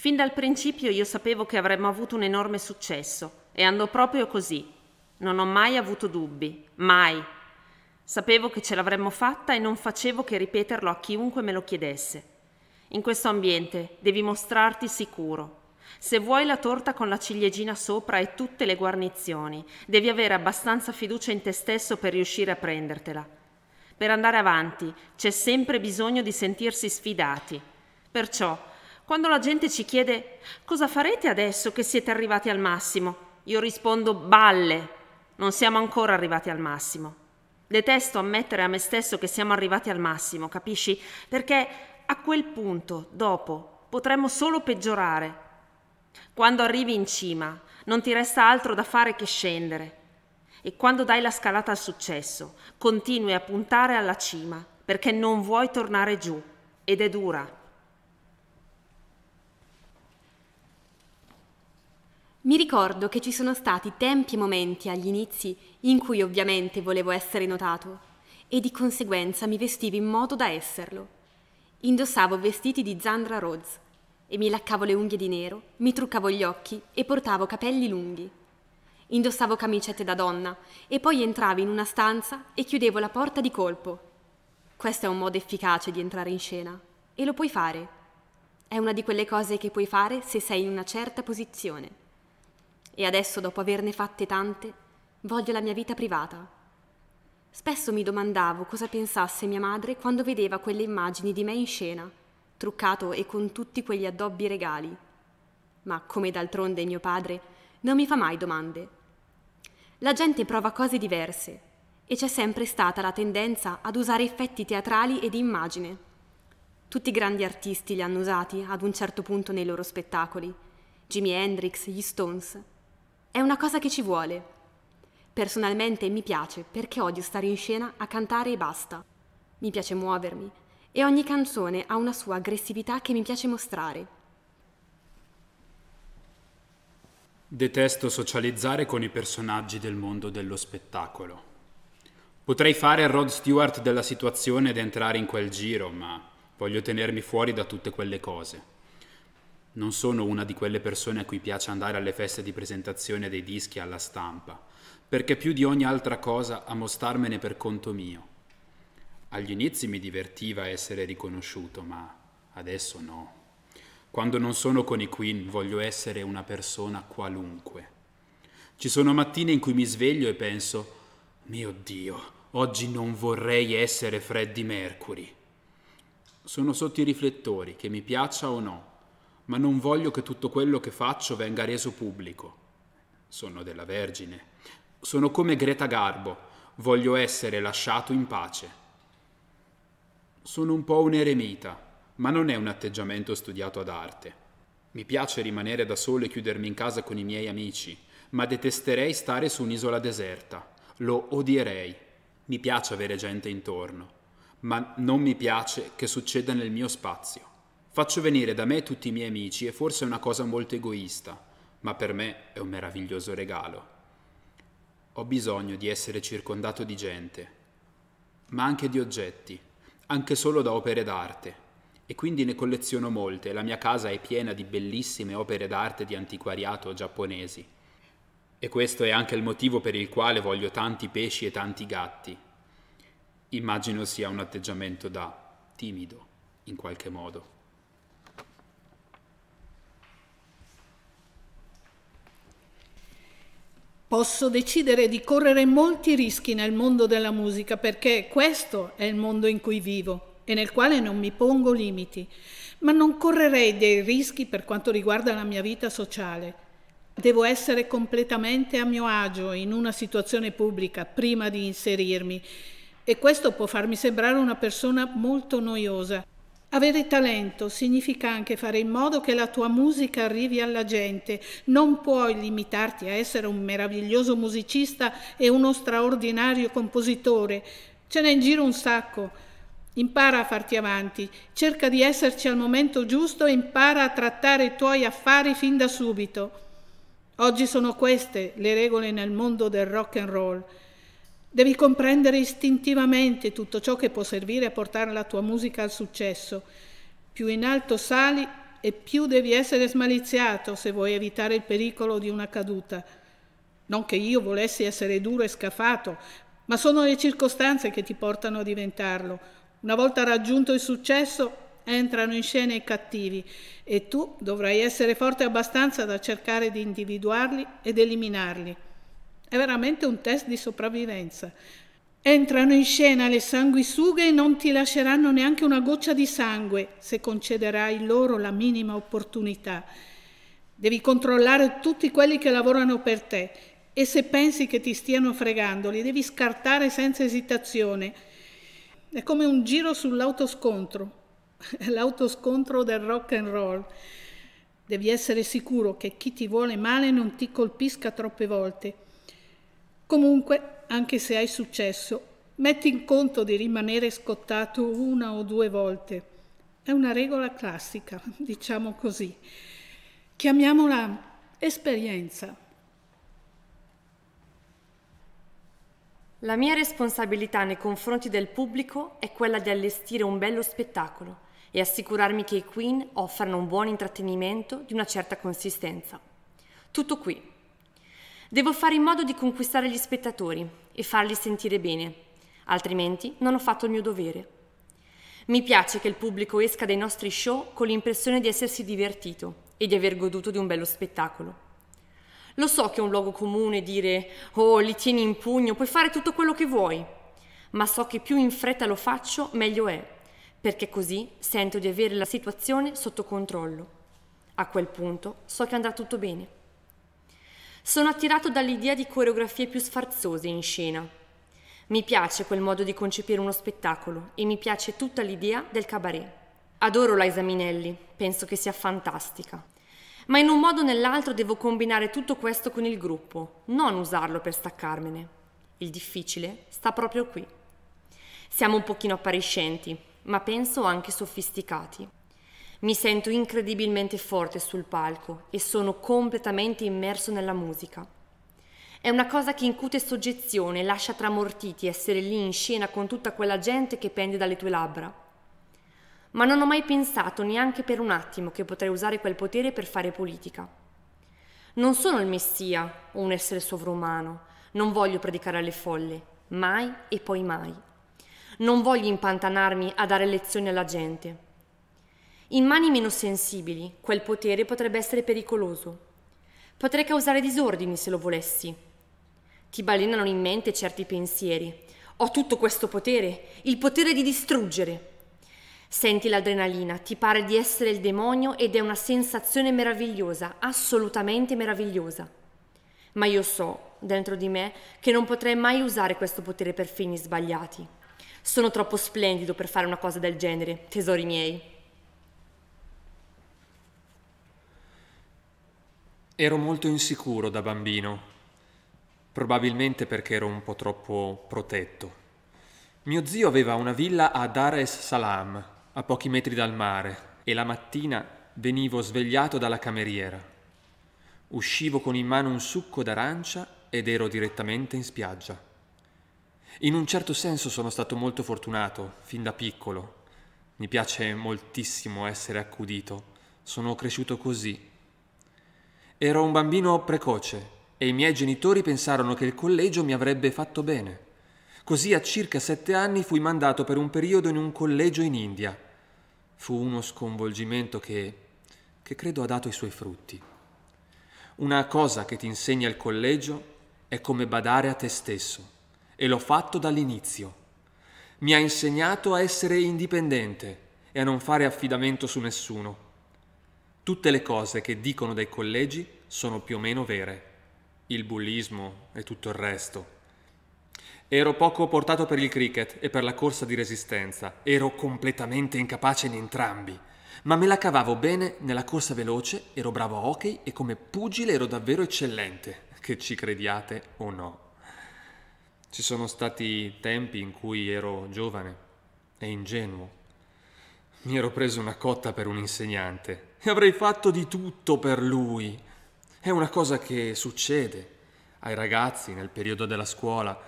Fin dal principio io sapevo che avremmo avuto un enorme successo e andò proprio così. Non ho mai avuto dubbi, mai. Sapevo che ce l'avremmo fatta e non facevo che ripeterlo a chiunque me lo chiedesse. In questo ambiente devi mostrarti sicuro. Se vuoi la torta con la ciliegina sopra e tutte le guarnizioni, devi avere abbastanza fiducia in te stesso per riuscire a prendertela. Per andare avanti c'è sempre bisogno di sentirsi sfidati. Perciò quando la gente ci chiede cosa farete adesso che siete arrivati al massimo, io rispondo balle, non siamo ancora arrivati al massimo. Detesto ammettere a me stesso che siamo arrivati al massimo, capisci? Perché a quel punto, dopo, potremmo solo peggiorare. Quando arrivi in cima, non ti resta altro da fare che scendere. E quando dai la scalata al successo, continui a puntare alla cima, perché non vuoi tornare giù. Ed è dura Mi ricordo che ci sono stati tempi e momenti agli inizi in cui ovviamente volevo essere notato e di conseguenza mi vestivo in modo da esserlo. Indossavo vestiti di Zandra Rhodes e mi laccavo le unghie di nero, mi truccavo gli occhi e portavo capelli lunghi. Indossavo camicette da donna e poi entravo in una stanza e chiudevo la porta di colpo. Questo è un modo efficace di entrare in scena e lo puoi fare. È una di quelle cose che puoi fare se sei in una certa posizione e adesso, dopo averne fatte tante, voglio la mia vita privata. Spesso mi domandavo cosa pensasse mia madre quando vedeva quelle immagini di me in scena, truccato e con tutti quegli addobbi regali. Ma come d'altronde mio padre, non mi fa mai domande. La gente prova cose diverse e c'è sempre stata la tendenza ad usare effetti teatrali e di immagine. Tutti i grandi artisti li hanno usati ad un certo punto nei loro spettacoli. Jimi Hendrix, gli Stones. È una cosa che ci vuole. Personalmente mi piace perché odio stare in scena a cantare e basta. Mi piace muovermi e ogni canzone ha una sua aggressività che mi piace mostrare. Detesto socializzare con i personaggi del mondo dello spettacolo. Potrei fare il Rod Stewart della situazione ed entrare in quel giro, ma voglio tenermi fuori da tutte quelle cose. Non sono una di quelle persone a cui piace andare alle feste di presentazione dei dischi alla stampa, perché più di ogni altra cosa a mostarmene per conto mio. Agli inizi mi divertiva essere riconosciuto, ma adesso no. Quando non sono con i Queen voglio essere una persona qualunque. Ci sono mattine in cui mi sveglio e penso, mio Dio, oggi non vorrei essere Freddie Mercury. Sono sotto i riflettori, che mi piaccia o no, ma non voglio che tutto quello che faccio venga reso pubblico. Sono della Vergine. Sono come Greta Garbo, voglio essere lasciato in pace. Sono un po' un eremita, ma non è un atteggiamento studiato ad arte. Mi piace rimanere da solo e chiudermi in casa con i miei amici, ma detesterei stare su un'isola deserta. Lo odierei. Mi piace avere gente intorno, ma non mi piace che succeda nel mio spazio. Faccio venire da me tutti i miei amici e forse è una cosa molto egoista, ma per me è un meraviglioso regalo. Ho bisogno di essere circondato di gente, ma anche di oggetti, anche solo da opere d'arte. E quindi ne colleziono molte, la mia casa è piena di bellissime opere d'arte di antiquariato giapponesi. E questo è anche il motivo per il quale voglio tanti pesci e tanti gatti. Immagino sia un atteggiamento da timido, in qualche modo. Posso decidere di correre molti rischi nel mondo della musica perché questo è il mondo in cui vivo e nel quale non mi pongo limiti, ma non correrei dei rischi per quanto riguarda la mia vita sociale. Devo essere completamente a mio agio in una situazione pubblica prima di inserirmi e questo può farmi sembrare una persona molto noiosa avere talento significa anche fare in modo che la tua musica arrivi alla gente. Non puoi limitarti a essere un meraviglioso musicista e uno straordinario compositore. Ce n'è in giro un sacco. Impara a farti avanti, cerca di esserci al momento giusto e impara a trattare i tuoi affari fin da subito. Oggi sono queste le regole nel mondo del rock and roll. Devi comprendere istintivamente tutto ciò che può servire a portare la tua musica al successo. Più in alto sali e più devi essere smaliziato se vuoi evitare il pericolo di una caduta. Non che io volessi essere duro e scafato, ma sono le circostanze che ti portano a diventarlo. Una volta raggiunto il successo, entrano in scena i cattivi e tu dovrai essere forte abbastanza da cercare di individuarli ed eliminarli. È veramente un test di sopravvivenza. Entrano in scena le sanguisughe e non ti lasceranno neanche una goccia di sangue se concederai loro la minima opportunità. Devi controllare tutti quelli che lavorano per te e se pensi che ti stiano fregando li devi scartare senza esitazione. È come un giro sull'autoscontro, l'autoscontro del rock and roll. Devi essere sicuro che chi ti vuole male non ti colpisca troppe volte Comunque, anche se hai successo, metti in conto di rimanere scottato una o due volte. È una regola classica, diciamo così. Chiamiamola esperienza. La mia responsabilità nei confronti del pubblico è quella di allestire un bello spettacolo e assicurarmi che i Queen offrano un buon intrattenimento di una certa consistenza. Tutto qui. Devo fare in modo di conquistare gli spettatori e farli sentire bene, altrimenti non ho fatto il mio dovere. Mi piace che il pubblico esca dai nostri show con l'impressione di essersi divertito e di aver goduto di un bello spettacolo. Lo so che è un luogo comune dire oh, li tieni in pugno, puoi fare tutto quello che vuoi, ma so che più in fretta lo faccio, meglio è, perché così sento di avere la situazione sotto controllo. A quel punto so che andrà tutto bene. Sono attirato dall'idea di coreografie più sfarzose in scena. Mi piace quel modo di concepire uno spettacolo e mi piace tutta l'idea del cabaret. Adoro Liza Minelli, penso che sia fantastica. Ma in un modo o nell'altro devo combinare tutto questo con il gruppo, non usarlo per staccarmene. Il difficile sta proprio qui. Siamo un pochino appariscenti, ma penso anche sofisticati. Mi sento incredibilmente forte sul palco e sono completamente immerso nella musica. È una cosa che incute soggezione, e lascia tramortiti essere lì in scena con tutta quella gente che pende dalle tue labbra. Ma non ho mai pensato neanche per un attimo che potrei usare quel potere per fare politica. Non sono il messia o un essere sovrumano, non voglio predicare alle folle, mai e poi mai. Non voglio impantanarmi a dare lezioni alla gente. In mani meno sensibili, quel potere potrebbe essere pericoloso. Potrei causare disordini se lo volessi. Ti balenano in mente certi pensieri. Ho tutto questo potere, il potere di distruggere. Senti l'adrenalina, ti pare di essere il demonio ed è una sensazione meravigliosa, assolutamente meravigliosa. Ma io so, dentro di me, che non potrei mai usare questo potere per fini sbagliati. Sono troppo splendido per fare una cosa del genere, tesori miei. Ero molto insicuro da bambino, probabilmente perché ero un po' troppo protetto. Mio zio aveva una villa a Dar es Salaam, a pochi metri dal mare, e la mattina venivo svegliato dalla cameriera. Uscivo con in mano un succo d'arancia ed ero direttamente in spiaggia. In un certo senso sono stato molto fortunato, fin da piccolo. Mi piace moltissimo essere accudito. Sono cresciuto così, Ero un bambino precoce e i miei genitori pensarono che il collegio mi avrebbe fatto bene. Così a circa sette anni fui mandato per un periodo in un collegio in India. Fu uno sconvolgimento che, che credo ha dato i suoi frutti. Una cosa che ti insegna il collegio è come badare a te stesso e l'ho fatto dall'inizio. Mi ha insegnato a essere indipendente e a non fare affidamento su nessuno. Tutte le cose che dicono dai collegi sono più o meno vere. Il bullismo e tutto il resto. Ero poco portato per il cricket e per la corsa di resistenza. Ero completamente incapace in entrambi. Ma me la cavavo bene nella corsa veloce, ero bravo a hockey e come pugile ero davvero eccellente, che ci crediate o no. Ci sono stati tempi in cui ero giovane e ingenuo mi ero preso una cotta per un insegnante e avrei fatto di tutto per lui. È una cosa che succede ai ragazzi nel periodo della scuola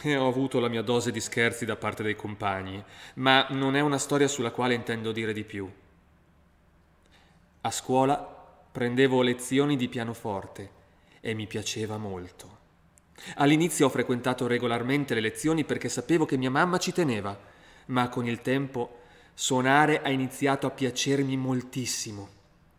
e ho avuto la mia dose di scherzi da parte dei compagni, ma non è una storia sulla quale intendo dire di più. A scuola prendevo lezioni di pianoforte e mi piaceva molto. All'inizio ho frequentato regolarmente le lezioni perché sapevo che mia mamma ci teneva, ma con il tempo Suonare ha iniziato a piacermi moltissimo.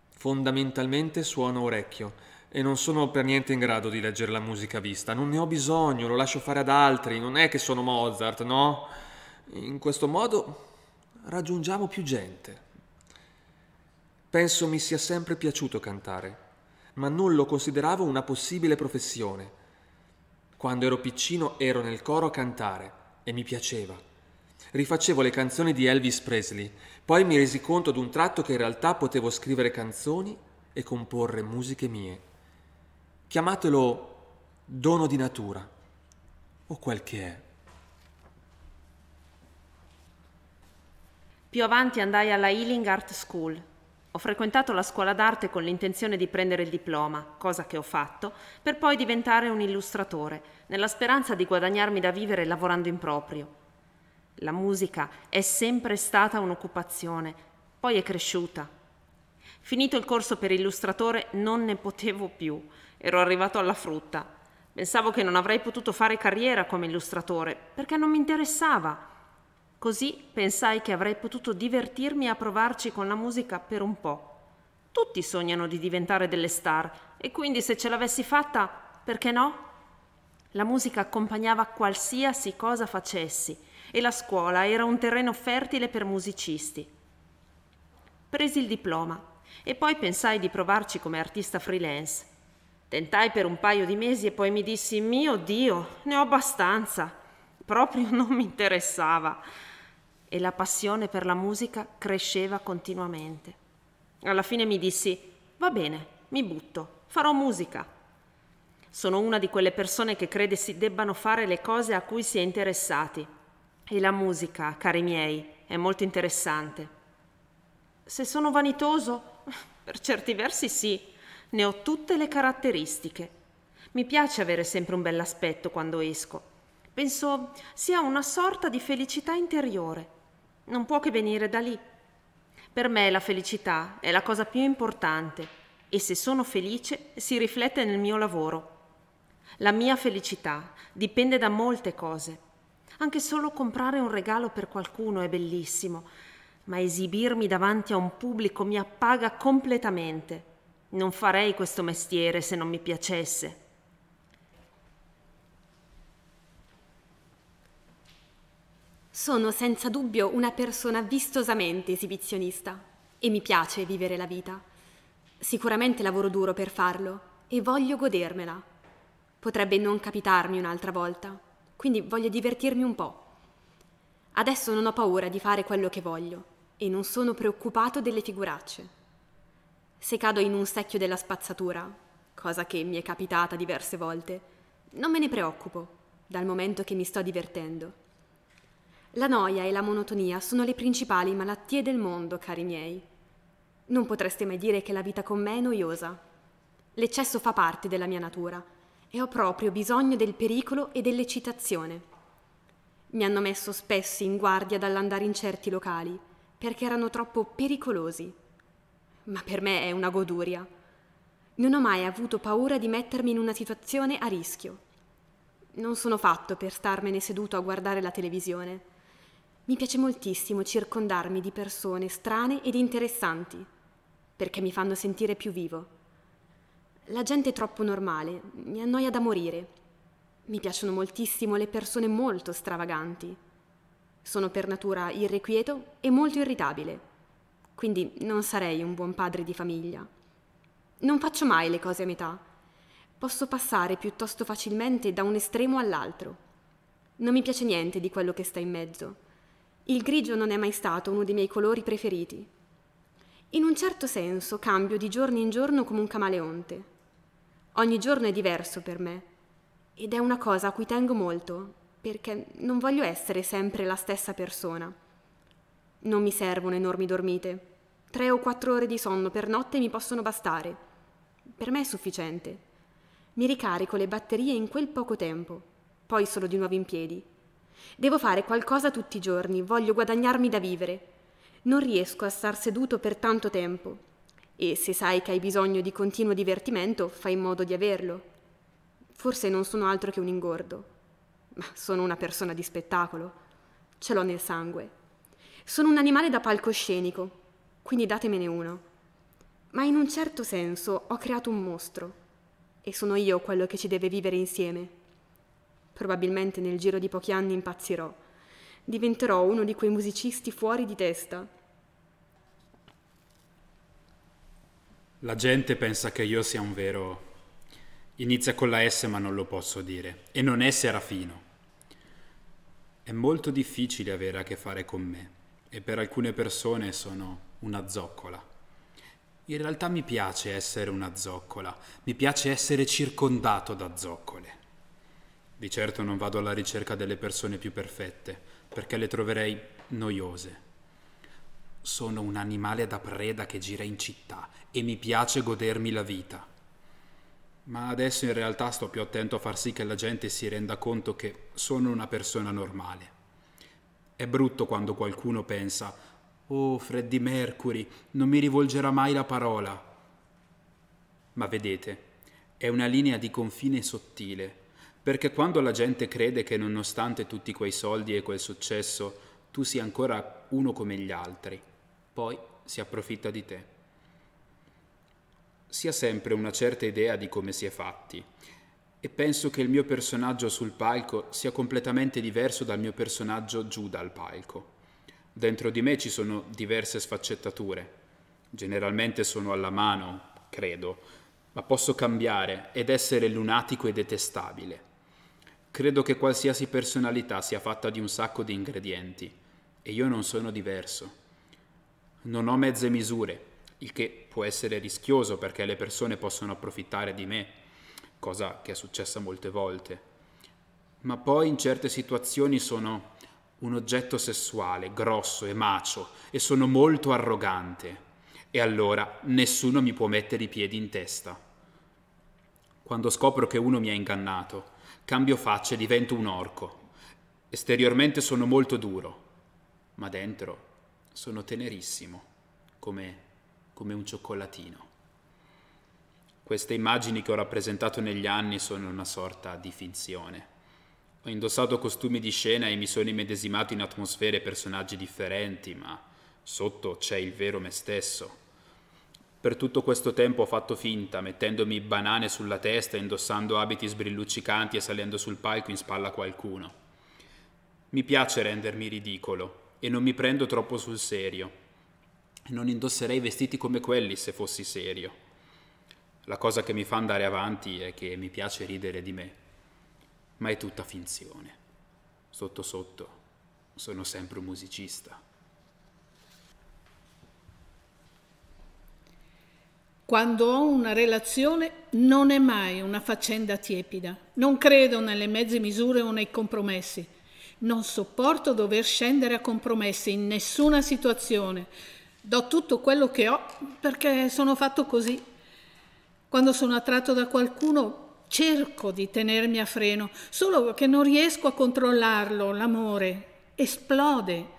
Fondamentalmente suono orecchio e non sono per niente in grado di leggere la musica vista. Non ne ho bisogno, lo lascio fare ad altri. Non è che sono Mozart, no? In questo modo raggiungiamo più gente. Penso mi sia sempre piaciuto cantare, ma non lo consideravo una possibile professione. Quando ero piccino ero nel coro a cantare e mi piaceva Rifacevo le canzoni di Elvis Presley, poi mi resi conto ad un tratto che in realtà potevo scrivere canzoni e comporre musiche mie. Chiamatelo dono di natura o quel che è. Più avanti andai alla Ealing Art School. Ho frequentato la scuola d'arte con l'intenzione di prendere il diploma, cosa che ho fatto, per poi diventare un illustratore, nella speranza di guadagnarmi da vivere lavorando in proprio. La musica è sempre stata un'occupazione, poi è cresciuta. Finito il corso per illustratore non ne potevo più, ero arrivato alla frutta. Pensavo che non avrei potuto fare carriera come illustratore perché non mi interessava. Così pensai che avrei potuto divertirmi a provarci con la musica per un po'. Tutti sognano di diventare delle star e quindi se ce l'avessi fatta, perché no? La musica accompagnava qualsiasi cosa facessi e la scuola era un terreno fertile per musicisti. Presi il diploma e poi pensai di provarci come artista freelance. Tentai per un paio di mesi e poi mi dissi, mio Dio, ne ho abbastanza. Proprio non mi interessava. E la passione per la musica cresceva continuamente. Alla fine mi dissi, va bene, mi butto, farò musica. Sono una di quelle persone che crede si debbano fare le cose a cui si è interessati e la musica, cari miei, è molto interessante. Se sono vanitoso, per certi versi sì, ne ho tutte le caratteristiche. Mi piace avere sempre un bell'aspetto quando esco. Penso sia una sorta di felicità interiore. Non può che venire da lì. Per me la felicità è la cosa più importante e se sono felice si riflette nel mio lavoro. La mia felicità dipende da molte cose anche solo comprare un regalo per qualcuno è bellissimo, ma esibirmi davanti a un pubblico mi appaga completamente. Non farei questo mestiere se non mi piacesse. Sono senza dubbio una persona vistosamente esibizionista e mi piace vivere la vita. Sicuramente lavoro duro per farlo e voglio godermela. Potrebbe non capitarmi un'altra volta quindi voglio divertirmi un po'. Adesso non ho paura di fare quello che voglio e non sono preoccupato delle figuracce. Se cado in un secchio della spazzatura, cosa che mi è capitata diverse volte, non me ne preoccupo, dal momento che mi sto divertendo. La noia e la monotonia sono le principali malattie del mondo, cari miei. Non potreste mai dire che la vita con me è noiosa. L'eccesso fa parte della mia natura e ho proprio bisogno del pericolo e dell'eccitazione. Mi hanno messo spesso in guardia dall'andare in certi locali, perché erano troppo pericolosi. Ma per me è una goduria. Non ho mai avuto paura di mettermi in una situazione a rischio. Non sono fatto per starmene seduto a guardare la televisione. Mi piace moltissimo circondarmi di persone strane ed interessanti, perché mi fanno sentire più vivo. La gente è troppo normale, mi annoia da morire. Mi piacciono moltissimo le persone molto stravaganti. Sono per natura irrequieto e molto irritabile, quindi non sarei un buon padre di famiglia. Non faccio mai le cose a metà. Posso passare piuttosto facilmente da un estremo all'altro. Non mi piace niente di quello che sta in mezzo. Il grigio non è mai stato uno dei miei colori preferiti. In un certo senso cambio di giorno in giorno come un camaleonte Ogni giorno è diverso per me. Ed è una cosa a cui tengo molto, perché non voglio essere sempre la stessa persona. Non mi servono enormi dormite. Tre o quattro ore di sonno per notte mi possono bastare. Per me è sufficiente. Mi ricarico le batterie in quel poco tempo, poi sono di nuovo in piedi. Devo fare qualcosa tutti i giorni, voglio guadagnarmi da vivere. Non riesco a star seduto per tanto tempo e se sai che hai bisogno di continuo divertimento, fai in modo di averlo. Forse non sono altro che un ingordo, ma sono una persona di spettacolo. Ce l'ho nel sangue. Sono un animale da palcoscenico, quindi datemene uno. Ma in un certo senso ho creato un mostro e sono io quello che ci deve vivere insieme. Probabilmente nel giro di pochi anni impazzirò. Diventerò uno di quei musicisti fuori di testa La gente pensa che io sia un vero... Inizia con la S ma non lo posso dire. E non è Serafino. È molto difficile avere a che fare con me e per alcune persone sono una zoccola. In realtà mi piace essere una zoccola, mi piace essere circondato da zoccole. Di certo non vado alla ricerca delle persone più perfette, perché le troverei noiose. Sono un animale da preda che gira in città e mi piace godermi la vita. Ma adesso in realtà sto più attento a far sì che la gente si renda conto che sono una persona normale. È brutto quando qualcuno pensa, oh Freddy Mercury, non mi rivolgerà mai la parola. Ma vedete, è una linea di confine sottile, perché quando la gente crede che nonostante tutti quei soldi e quel successo, tu sia ancora uno come gli altri, poi si approfitta di te. Si ha sempre una certa idea di come si è fatti e penso che il mio personaggio sul palco sia completamente diverso dal mio personaggio giù dal palco. Dentro di me ci sono diverse sfaccettature. Generalmente sono alla mano, credo, ma posso cambiare ed essere lunatico e detestabile. Credo che qualsiasi personalità sia fatta di un sacco di ingredienti e io non sono diverso non ho mezze misure, il che può essere rischioso perché le persone possono approfittare di me, cosa che è successa molte volte. Ma poi in certe situazioni sono un oggetto sessuale, grosso e macio, e sono molto arrogante. E allora nessuno mi può mettere i piedi in testa. Quando scopro che uno mi ha ingannato, cambio faccia e divento un orco. Esteriormente sono molto duro, ma dentro sono tenerissimo, come, come un cioccolatino. Queste immagini che ho rappresentato negli anni sono una sorta di finzione. Ho indossato costumi di scena e mi sono immedesimato in atmosfere e personaggi differenti, ma sotto c'è il vero me stesso. Per tutto questo tempo ho fatto finta, mettendomi banane sulla testa, indossando abiti sbrilluccicanti e salendo sul palco in spalla a qualcuno. Mi piace rendermi ridicolo, e non mi prendo troppo sul serio. Non indosserei vestiti come quelli se fossi serio. La cosa che mi fa andare avanti è che mi piace ridere di me, ma è tutta finzione. Sotto sotto sono sempre un musicista. Quando ho una relazione non è mai una faccenda tiepida. Non credo nelle mezze misure o nei compromessi. Non sopporto dover scendere a compromessi in nessuna situazione. Do tutto quello che ho perché sono fatto così. Quando sono attratto da qualcuno cerco di tenermi a freno, solo che non riesco a controllarlo, l'amore esplode.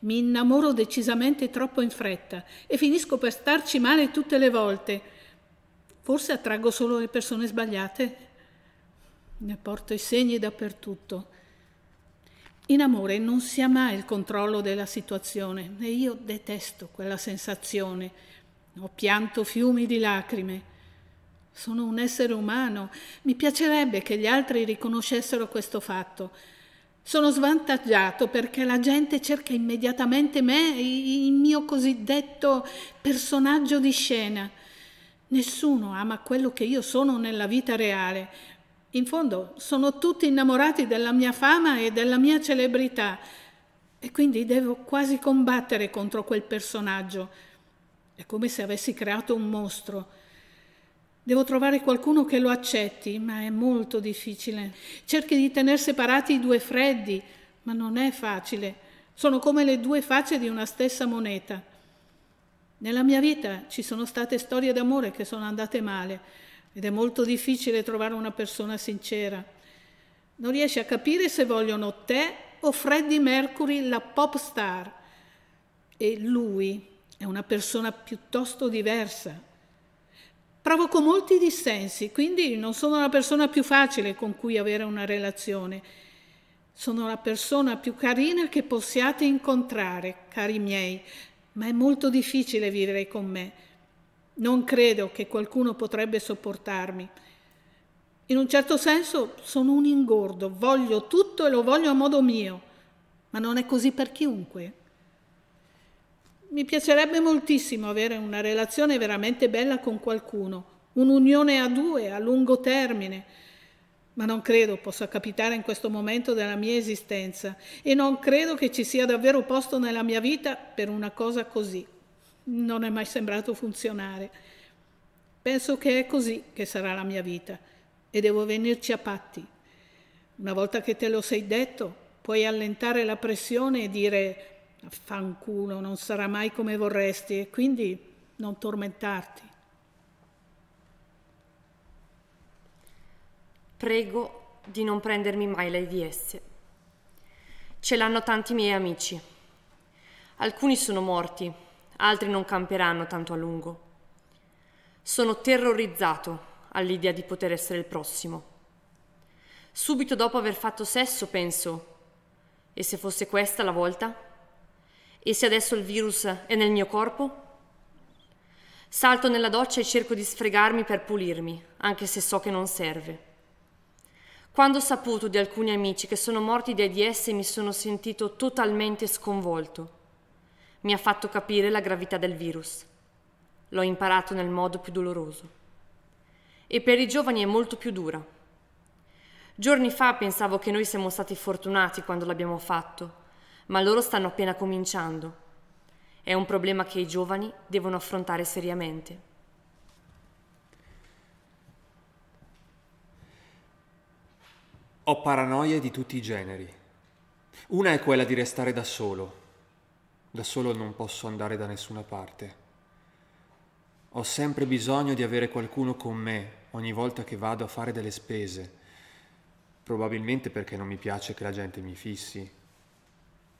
Mi innamoro decisamente troppo in fretta e finisco per starci male tutte le volte. Forse attraggo solo le persone sbagliate? Ne porto i segni dappertutto. In amore non si ha mai il controllo della situazione e io detesto quella sensazione. Ho pianto fiumi di lacrime. Sono un essere umano. Mi piacerebbe che gli altri riconoscessero questo fatto. Sono svantaggiato perché la gente cerca immediatamente me, il mio cosiddetto personaggio di scena. Nessuno ama quello che io sono nella vita reale. In fondo sono tutti innamorati della mia fama e della mia celebrità e quindi devo quasi combattere contro quel personaggio. È come se avessi creato un mostro. Devo trovare qualcuno che lo accetti, ma è molto difficile. Cerchi di tenere separati i due freddi, ma non è facile. Sono come le due facce di una stessa moneta. Nella mia vita ci sono state storie d'amore che sono andate male ed è molto difficile trovare una persona sincera. Non riesci a capire se vogliono te o Freddie Mercury, la pop star. E lui è una persona piuttosto diversa. Provoco molti dissensi, quindi non sono la persona più facile con cui avere una relazione. Sono la persona più carina che possiate incontrare, cari miei, ma è molto difficile vivere con me non credo che qualcuno potrebbe sopportarmi. In un certo senso sono un ingordo, voglio tutto e lo voglio a modo mio, ma non è così per chiunque. Mi piacerebbe moltissimo avere una relazione veramente bella con qualcuno, un'unione a due, a lungo termine, ma non credo possa capitare in questo momento della mia esistenza e non credo che ci sia davvero posto nella mia vita per una cosa così non è mai sembrato funzionare. Penso che è così che sarà la mia vita e devo venirci a patti. Una volta che te lo sei detto, puoi allentare la pressione e dire fanculo, non sarà mai come vorresti e quindi non tormentarti. Prego di non prendermi mai l'AIDS. Ce l'hanno tanti miei amici. Alcuni sono morti, altri non camperanno tanto a lungo. Sono terrorizzato all'idea di poter essere il prossimo. Subito dopo aver fatto sesso penso, e se fosse questa la volta? E se adesso il virus è nel mio corpo? Salto nella doccia e cerco di sfregarmi per pulirmi, anche se so che non serve. Quando ho saputo di alcuni amici che sono morti di AIDS mi sono sentito totalmente sconvolto mi ha fatto capire la gravità del virus. L'ho imparato nel modo più doloroso. E per i giovani è molto più dura. Giorni fa pensavo che noi siamo stati fortunati quando l'abbiamo fatto, ma loro stanno appena cominciando. È un problema che i giovani devono affrontare seriamente. Ho paranoie di tutti i generi. Una è quella di restare da solo, da solo non posso andare da nessuna parte. Ho sempre bisogno di avere qualcuno con me ogni volta che vado a fare delle spese. Probabilmente perché non mi piace che la gente mi fissi.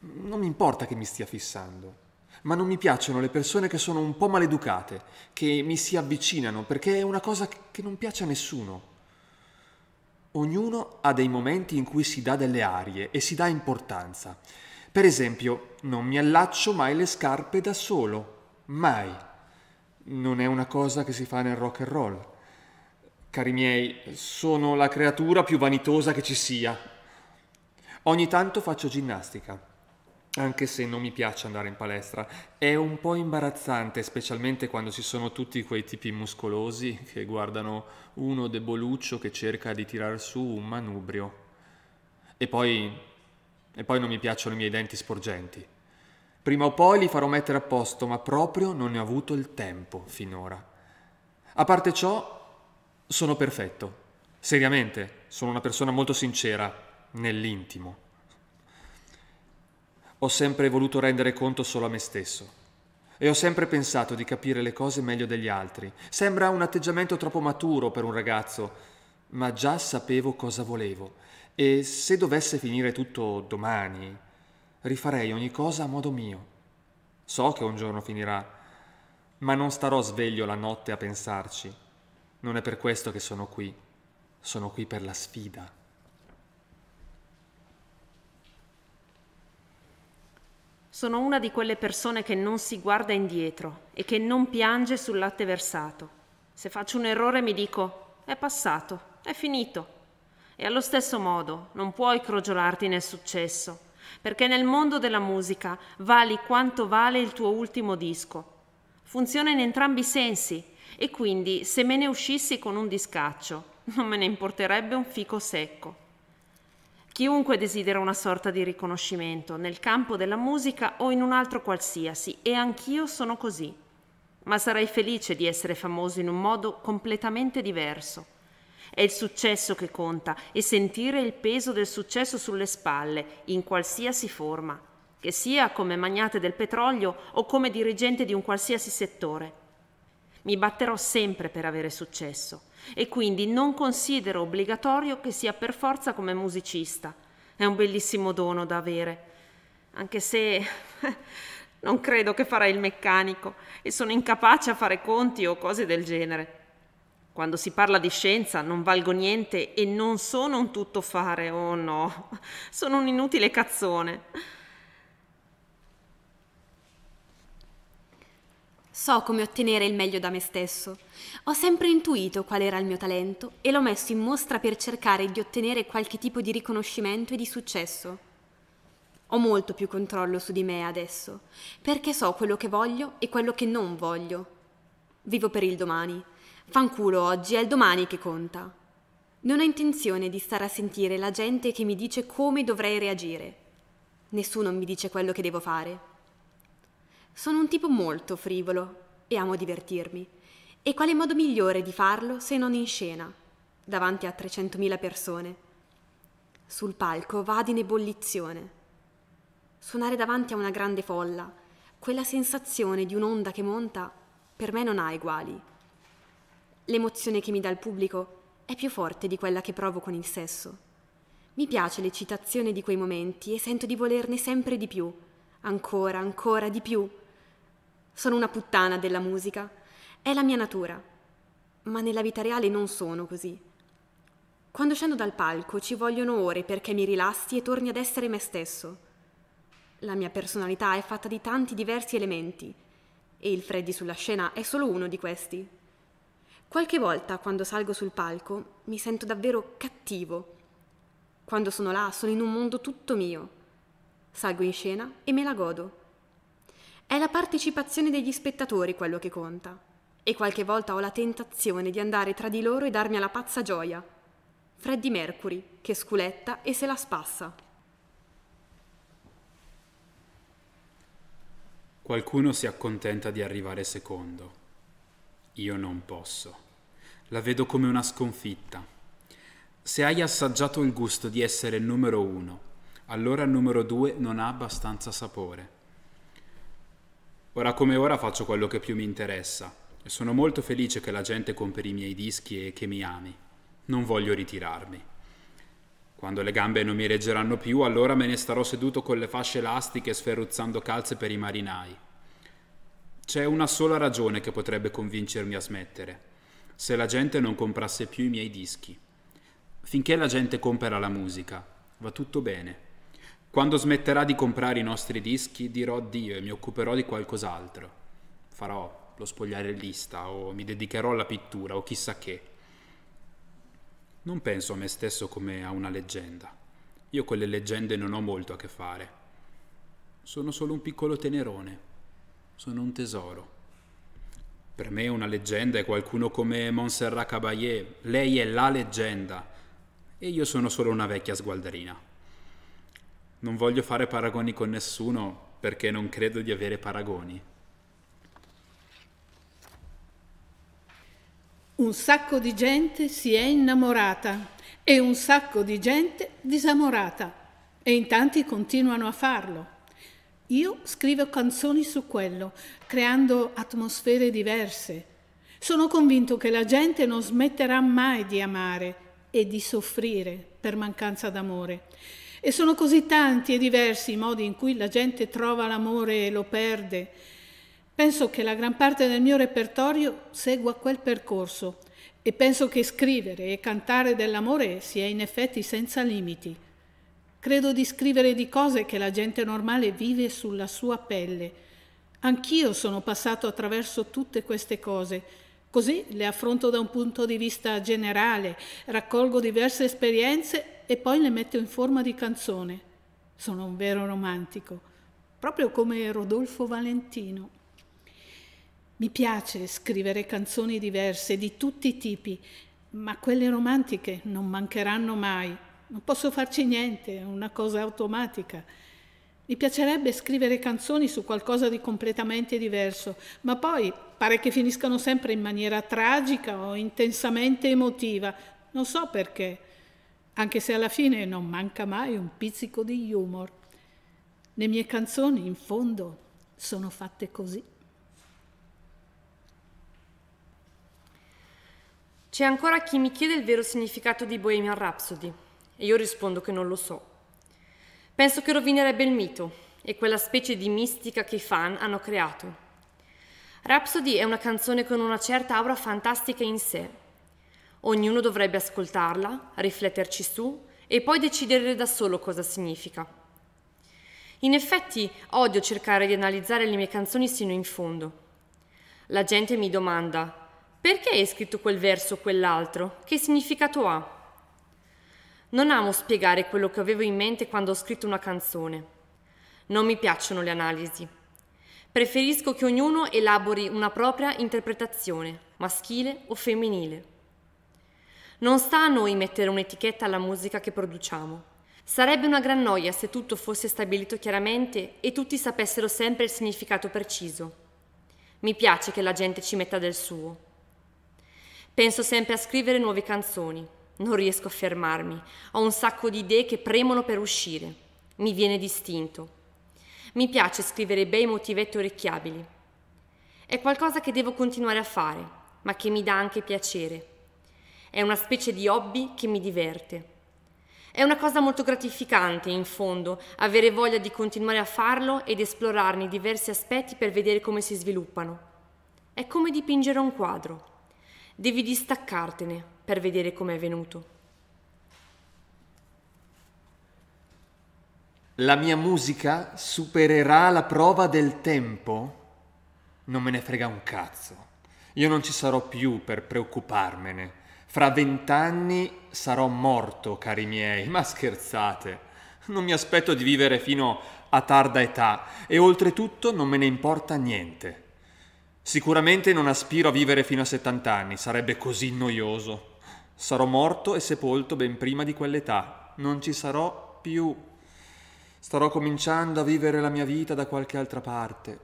Non mi importa che mi stia fissando, ma non mi piacciono le persone che sono un po' maleducate, che mi si avvicinano perché è una cosa che non piace a nessuno. Ognuno ha dei momenti in cui si dà delle arie e si dà importanza. Per esempio, non mi allaccio mai le scarpe da solo, mai. Non è una cosa che si fa nel rock and roll. Cari miei, sono la creatura più vanitosa che ci sia. Ogni tanto faccio ginnastica, anche se non mi piace andare in palestra. È un po' imbarazzante, specialmente quando ci sono tutti quei tipi muscolosi che guardano uno deboluccio che cerca di tirar su un manubrio. E poi e poi non mi piacciono i miei denti sporgenti. Prima o poi li farò mettere a posto, ma proprio non ne ho avuto il tempo finora. A parte ciò, sono perfetto. Seriamente, sono una persona molto sincera, nell'intimo. Ho sempre voluto rendere conto solo a me stesso. E ho sempre pensato di capire le cose meglio degli altri. Sembra un atteggiamento troppo maturo per un ragazzo, ma già sapevo cosa volevo e se dovesse finire tutto domani, rifarei ogni cosa a modo mio. So che un giorno finirà, ma non starò sveglio la notte a pensarci. Non è per questo che sono qui. Sono qui per la sfida. Sono una di quelle persone che non si guarda indietro e che non piange sul latte versato. Se faccio un errore mi dico, è passato, è finito, e allo stesso modo non puoi crogiolarti nel successo, perché nel mondo della musica vali quanto vale il tuo ultimo disco. Funziona in entrambi i sensi e quindi se me ne uscissi con un discaccio non me ne importerebbe un fico secco. Chiunque desidera una sorta di riconoscimento nel campo della musica o in un altro qualsiasi, e anch'io sono così. Ma sarei felice di essere famoso in un modo completamente diverso. È il successo che conta e sentire il peso del successo sulle spalle, in qualsiasi forma, che sia come magnate del petrolio o come dirigente di un qualsiasi settore. Mi batterò sempre per avere successo e quindi non considero obbligatorio che sia per forza come musicista. È un bellissimo dono da avere, anche se non credo che farai il meccanico e sono incapace a fare conti o cose del genere. Quando si parla di scienza non valgo niente e non sono un tuttofare, oh no, sono un inutile cazzone. So come ottenere il meglio da me stesso. Ho sempre intuito qual era il mio talento e l'ho messo in mostra per cercare di ottenere qualche tipo di riconoscimento e di successo. Ho molto più controllo su di me adesso, perché so quello che voglio e quello che non voglio. Vivo per il domani Fanculo oggi, è il domani che conta. Non ho intenzione di stare a sentire la gente che mi dice come dovrei reagire. Nessuno mi dice quello che devo fare. Sono un tipo molto frivolo e amo divertirmi. E quale modo migliore di farlo se non in scena, davanti a 300.000 persone? Sul palco vado in ebollizione. Suonare davanti a una grande folla, quella sensazione di un'onda che monta, per me non ha uguali l'emozione che mi dà il pubblico è più forte di quella che provo con il sesso. Mi piace l'eccitazione di quei momenti e sento di volerne sempre di più, ancora, ancora di più. Sono una puttana della musica, è la mia natura, ma nella vita reale non sono così. Quando scendo dal palco ci vogliono ore perché mi rilassi e torni ad essere me stesso. La mia personalità è fatta di tanti diversi elementi e il freddi sulla scena è solo uno di questi. Qualche volta quando salgo sul palco mi sento davvero cattivo. Quando sono là sono in un mondo tutto mio. Salgo in scena e me la godo. È la partecipazione degli spettatori quello che conta. E qualche volta ho la tentazione di andare tra di loro e darmi alla pazza gioia. Freddie Mercury, che sculetta e se la spassa. Qualcuno si accontenta di arrivare secondo. Io non posso. La vedo come una sconfitta. Se hai assaggiato il gusto di essere il numero uno, allora il numero due non ha abbastanza sapore. Ora come ora faccio quello che più mi interessa e sono molto felice che la gente compri i miei dischi e che mi ami. Non voglio ritirarmi. Quando le gambe non mi reggeranno più, allora me ne starò seduto con le fasce elastiche sferruzzando calze per i marinai. C'è una sola ragione che potrebbe convincermi a smettere. Se la gente non comprasse più i miei dischi. Finché la gente compra la musica, va tutto bene. Quando smetterà di comprare i nostri dischi, dirò addio e mi occuperò di qualcos'altro. Farò lo spogliarellista o mi dedicherò alla pittura o chissà che. Non penso a me stesso come a una leggenda. Io con le leggende non ho molto a che fare. Sono solo un piccolo tenerone sono un tesoro. Per me una leggenda è qualcuno come Montserrat Caballé, lei è la leggenda e io sono solo una vecchia sgualderina. Non voglio fare paragoni con nessuno perché non credo di avere paragoni. Un sacco di gente si è innamorata e un sacco di gente disamorata e in tanti continuano a farlo. Io scrivo canzoni su quello, creando atmosfere diverse. Sono convinto che la gente non smetterà mai di amare e di soffrire per mancanza d'amore. E sono così tanti e diversi i modi in cui la gente trova l'amore e lo perde. Penso che la gran parte del mio repertorio segua quel percorso e penso che scrivere e cantare dell'amore sia in effetti senza limiti. Credo di scrivere di cose che la gente normale vive sulla sua pelle. Anch'io sono passato attraverso tutte queste cose. Così le affronto da un punto di vista generale, raccolgo diverse esperienze e poi le metto in forma di canzone. Sono un vero romantico, proprio come Rodolfo Valentino. Mi piace scrivere canzoni diverse, di tutti i tipi, ma quelle romantiche non mancheranno mai non posso farci niente, è una cosa automatica. Mi piacerebbe scrivere canzoni su qualcosa di completamente diverso, ma poi pare che finiscano sempre in maniera tragica o intensamente emotiva, non so perché, anche se alla fine non manca mai un pizzico di humor. Le mie canzoni, in fondo, sono fatte così. C'è ancora chi mi chiede il vero significato di Bohemian Rhapsody. E io rispondo che non lo so. Penso che rovinerebbe il mito e quella specie di mistica che i fan hanno creato. Rhapsody è una canzone con una certa aura fantastica in sé. Ognuno dovrebbe ascoltarla, rifletterci su e poi decidere da solo cosa significa. In effetti odio cercare di analizzare le mie canzoni sino in fondo. La gente mi domanda perché hai scritto quel verso o quell'altro? Che significato ha? Non amo spiegare quello che avevo in mente quando ho scritto una canzone. Non mi piacciono le analisi. Preferisco che ognuno elabori una propria interpretazione, maschile o femminile. Non sta a noi mettere un'etichetta alla musica che produciamo. Sarebbe una gran noia se tutto fosse stabilito chiaramente e tutti sapessero sempre il significato preciso. Mi piace che la gente ci metta del suo. Penso sempre a scrivere nuove canzoni. Non riesco a fermarmi, ho un sacco di idee che premono per uscire. Mi viene distinto. Mi piace scrivere bei motivetti orecchiabili. È qualcosa che devo continuare a fare, ma che mi dà anche piacere. È una specie di hobby che mi diverte. È una cosa molto gratificante, in fondo, avere voglia di continuare a farlo ed esplorarne diversi aspetti per vedere come si sviluppano. È come dipingere un quadro. Devi distaccartene per vedere come è venuto. La mia musica supererà la prova del tempo? Non me ne frega un cazzo. Io non ci sarò più per preoccuparmene. Fra vent'anni sarò morto, cari miei, ma scherzate. Non mi aspetto di vivere fino a tarda età e oltretutto non me ne importa niente. Sicuramente non aspiro a vivere fino a 70 anni, sarebbe così noioso. Sarò morto e sepolto ben prima di quell'età. Non ci sarò più. Starò cominciando a vivere la mia vita da qualche altra parte.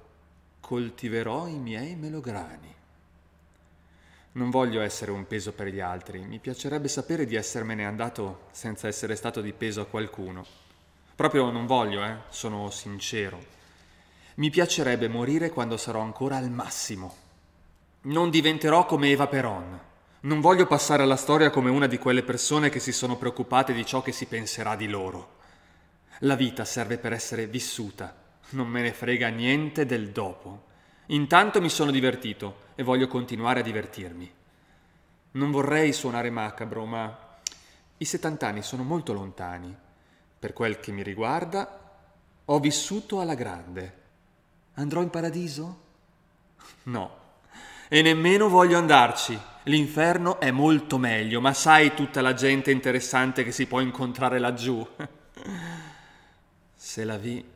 Coltiverò i miei melograni. Non voglio essere un peso per gli altri, mi piacerebbe sapere di essermene andato senza essere stato di peso a qualcuno. Proprio non voglio, eh, sono sincero. Mi piacerebbe morire quando sarò ancora al massimo. Non diventerò come Eva Peron. Non voglio passare alla storia come una di quelle persone che si sono preoccupate di ciò che si penserà di loro. La vita serve per essere vissuta. Non me ne frega niente del dopo. Intanto mi sono divertito e voglio continuare a divertirmi. Non vorrei suonare macabro, ma i 70 anni sono molto lontani. Per quel che mi riguarda, ho vissuto alla grande. Andrò in paradiso? No. E nemmeno voglio andarci. L'inferno è molto meglio, ma sai tutta la gente interessante che si può incontrare laggiù. Se la vi